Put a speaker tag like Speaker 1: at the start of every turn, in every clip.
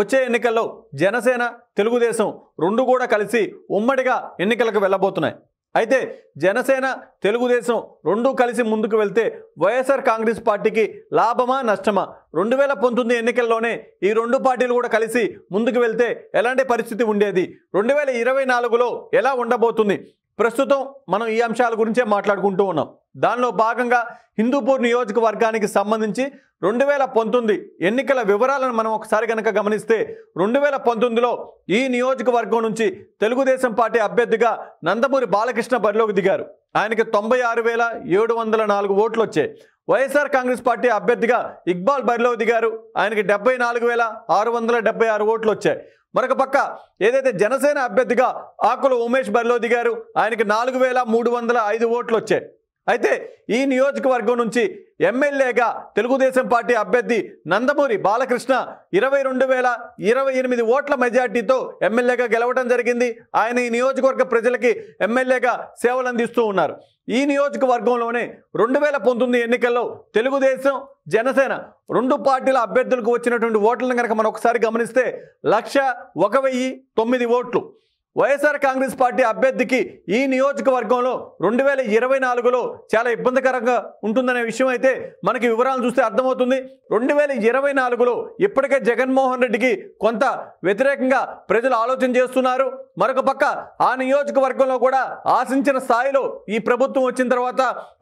Speaker 1: వచ్చే ఎన్నికల్లో జనసేన తెలుగుదేశం రెండు కూడా కలిసి ఉమ్మడిగా ఎన్నికలకు వెళ్ళబోతున్నాయి అయితే జనసేన తెలుగుదేశం రెండు కలిసి ముందుకు వెళ్తే వైఎస్ఆర్ కాంగ్రెస్ పార్టీకి లాభమా నష్టమా రెండు వేల పంతొమ్మిది ఎన్నికల్లోనే ఈ రెండు పార్టీలు కూడా కలిసి ముందుకు వెళ్తే ఎలాంటి పరిస్థితి ఉండేది రెండు వేల ఇరవై నాలుగులో ఎలా ఉండబోతుంది ప్రస్తుతం మనం ఈ అంశాల గురించే మాట్లాడుకుంటూ ఉన్నాం దానిలో భాగంగా హిందూపూర్ నియోజకవర్గానికి సంబంధించి రెండు వేల పంతొమ్మిది ఎన్నికల వివరాలను మనం ఒకసారి కనుక గమనిస్తే రెండు వేల పంతొమ్మిదిలో ఈ నియోజకవర్గం నుంచి తెలుగుదేశం పార్టీ అభ్యర్థిగా నందమూరి బాలకృష్ణ బరిలోకి దిగారు ఆయనకి తొంభై ఆరు వేల ఏడు వందల నాలుగు ఓట్లు వచ్చాయి వైఎస్ఆర్ కాంగ్రెస్ పార్టీ అభ్యర్థిగా ఇక్బాల్ బరిలో దిగారు ఆయనకి డెబ్బై నాలుగు వేల ఆరు వందల డెబ్బై ఆరు ఓట్లు వచ్చాయి మరొక పక్క ఏదైతే జనసేన అభ్యర్థిగా ఆకుల ఉమేష్ బరిలో దిగారు ఆయనకి నాలుగు వేల మూడు వందల ఐదు ఓట్లు వచ్చాయి అయితే ఈ నియోజకవర్గం నుంచి ఎమ్మెల్యేగా తెలుగుదేశం పార్టీ అభ్యర్థి నందమూరి బాలకృష్ణ ఇరవై రెండు వేల ఇరవై ఎనిమిది ఓట్ల మెజార్టీతో ఎమ్మెల్యేగా గెలవడం జరిగింది ఆయన ఈ నియోజకవర్గ ప్రజలకి ఎమ్మెల్యేగా సేవలు అందిస్తూ ఉన్నారు ఈ నియోజకవర్గంలోనే రెండు వేల పంతొమ్మిది ఎన్నికల్లో తెలుగుదేశం జనసేన రెండు పార్టీల అభ్యర్థులకు వచ్చినటువంటి ఓట్లను కనుక మనం ఒకసారి గమనిస్తే లక్ష ఒక వెయ్యి తొమ్మిది ఓట్లు వైఎస్ఆర్ కాంగ్రెస్ పార్టీ అభ్యర్థికి ఈ నియోజకవర్గంలో రెండు వేల ఇరవై నాలుగులో చాలా ఇబ్బందికరంగా ఉంటుందనే విషయం అయితే మనకి వివరాలు చూస్తే అర్థమవుతుంది రెండు వేల ఇరవై నాలుగులో ఇప్పటికే జగన్మోహన్ రెడ్డికి కొంత వ్యతిరేకంగా ప్రజలు ఆలోచన చేస్తున్నారు మరొక పక్క ఆ నియోజకవర్గంలో కూడా ఆశించిన స్థాయిలో ఈ ప్రభుత్వం వచ్చిన తర్వాత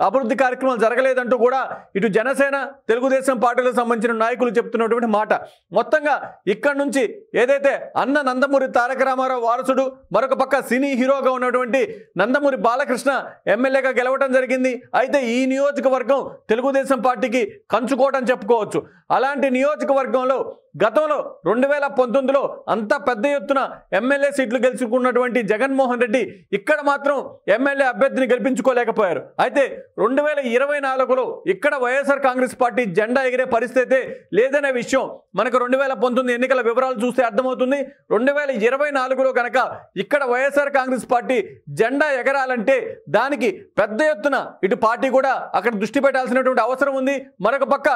Speaker 1: అభివృద్ధి కార్యక్రమాలు జరగలేదంటూ కూడా ఇటు జనసేన తెలుగుదేశం పార్టీలకు సంబంధించిన నాయకులు చెప్తున్నటువంటి మాట మొత్తంగా ఇక్కడ నుంచి ఏదైతే అన్న నందమూరి తారక రామారావు వారసుడు మరొక పక్క సినీ హీరోగా ఉన్నటువంటి నందమూరి బాలకృష్ణ ఎమ్మెల్యేగా గెలవటం జరిగింది అయితే ఈ నియోజకవర్గం తెలుగుదేశం పార్టీకి కంచుకోవటం చెప్పుకోవచ్చు అలాంటి నియోజకవర్గంలో గతంలో రెండు వేల పంతొమ్మిదిలో అంత పెద్ద ఎత్తున ఎమ్మెల్యే సీట్లు గెలుచుకున్నటువంటి జగన్మోహన్ రెడ్డి ఇక్కడ మాత్రం ఎమ్మెల్యే అభ్యర్థిని గెలిపించుకోలేకపోయారు అయితే రెండు వేల ఇరవై నాలుగులో ఇక్కడ వైఎస్ఆర్ కాంగ్రెస్ పార్టీ జెండా ఎగిరే పరిస్థితి లేదనే విషయం మనకు రెండు వేల పంతొమ్మిది ఎన్నికల వివరాలు చూస్తే అర్థమవుతుంది రెండు వేల ఇరవై నాలుగులో కనుక ఇక్కడ వైఎస్ఆర్ కాంగ్రెస్ పార్టీ జెండా ఎగరాలంటే దానికి పెద్ద ఎత్తున ఇటు పార్టీ కూడా అక్కడ దృష్టి పెట్టాల్సినటువంటి అవసరం ఉంది మరొక పక్క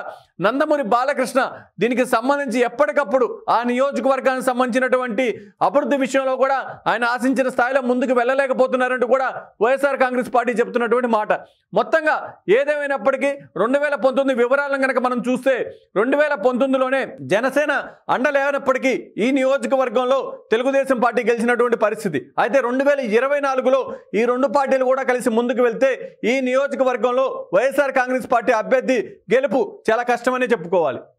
Speaker 1: నందమూరి బాలకృష్ణ దీనికి సంబంధించి ఎప్పటికప్పుడు ఆ నియోజకవర్గానికి సంబంధించినటువంటి అభివృద్ధి విషయంలో కూడా ఆయన ఆశించిన స్థాయిలో ముందుకు వెళ్ళలేకపోతున్నారంటూ కూడా వైఎస్ఆర్ కాంగ్రెస్ పార్టీ చెప్తున్నటువంటి మాట మొత్తంగా ఏదేమైనప్పటికీ రెండు వేల పంతొమ్మిది వివరాలను కనుక మనం చూస్తే రెండు వేల పంతొమ్మిదిలోనే జనసేన అండలేనప్పటికీ ఈ నియోజకవర్గంలో తెలుగుదేశం పార్టీ గెలిచినటువంటి పరిస్థితి పరిస్థితి అయితే రెండు వేల ఇరవై నాలుగులో ఈ రెండు పార్టీలు కూడా కలిసి ముందుకు వెళ్తే ఈ నియోజకవర్గంలో వైఎస్ఆర్ కాంగ్రెస్ పార్టీ అభ్యర్థి గెలుపు చాలా కష్టమనే చెప్పుకోవాలి